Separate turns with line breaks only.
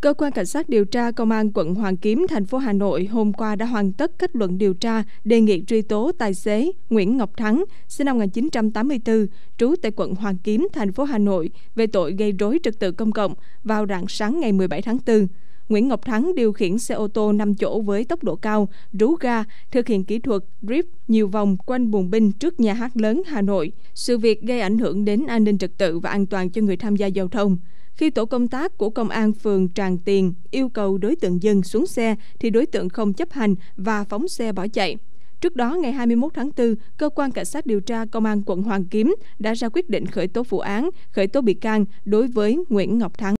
Cơ quan Cảnh sát điều tra Công an quận Hoàn Kiếm, thành phố Hà Nội hôm qua đã hoàn tất kết luận điều tra đề nghị truy tố tài xế Nguyễn Ngọc Thắng, sinh năm 1984, trú tại quận Hoàn Kiếm, thành phố Hà Nội về tội gây rối trật tự công cộng vào rạng sáng ngày 17 tháng 4. Nguyễn Ngọc Thắng điều khiển xe ô tô 5 chỗ với tốc độ cao, rú ga, thực hiện kỹ thuật drift nhiều vòng quanh buồng binh trước nhà hát lớn Hà Nội. Sự việc gây ảnh hưởng đến an ninh trật tự và an toàn cho người tham gia giao thông. Khi tổ công tác của công an phường Tràng Tiền yêu cầu đối tượng dân xuống xe thì đối tượng không chấp hành và phóng xe bỏ chạy. Trước đó, ngày 21 tháng 4, Cơ quan Cảnh sát điều tra Công an quận Hoàng Kiếm đã ra quyết định khởi tố vụ án, khởi tố bị can đối với Nguyễn Ngọc Thắng.